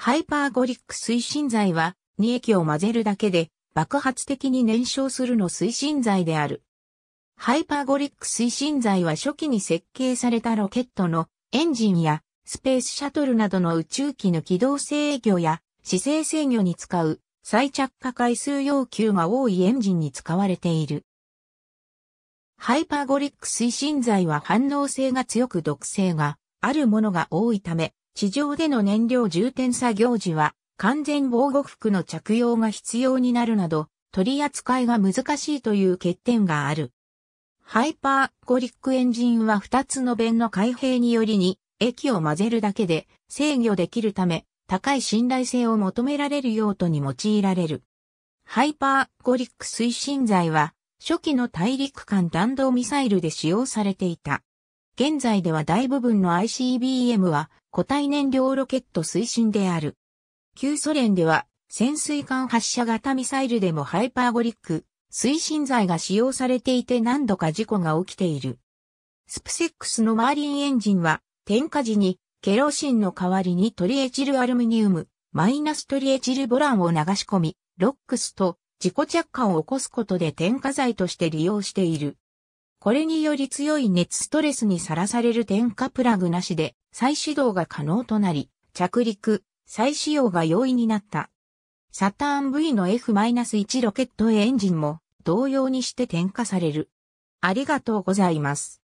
ハイパーゴリック推進剤は、2液を混ぜるだけで爆発的に燃焼するの推進剤である。ハイパーゴリック推進剤は初期に設計されたロケットのエンジンやスペースシャトルなどの宇宙機の軌道制御や姿勢制御に使う再着火回数要求が多いエンジンに使われている。ハイパーゴリック推進剤は反応性が強く毒性があるものが多いため、地上での燃料充填作業時は完全防護服の着用が必要になるなど、取り扱いが難しいという欠点がある。ハイパーゴリックエンジンは2つの弁の開閉によりに液を混ぜるだけで制御できるため高い信頼性を求められる用途に用いられる。ハイパーゴリック推進剤は初期の大陸間弾道ミサイルで使用されていた。現在では大部分の ICBM は固体燃料ロケット推進である。旧ソ連では潜水艦発射型ミサイルでもハイパーゴリック、推進剤が使用されていて何度か事故が起きている。スプセックスのマーリンエンジンは、点火時に、ケロシンの代わりにトリエチルアルミニウム、マイナストリエチルボランを流し込み、ロックスと自己着火を起こすことで点火剤として利用している。これにより強い熱ストレスにさらされる点火プラグなしで再始動が可能となり、着陸、再使用が容易になった。サターン V の F-1 ロケットエンジンも同様にして点火される。ありがとうございます。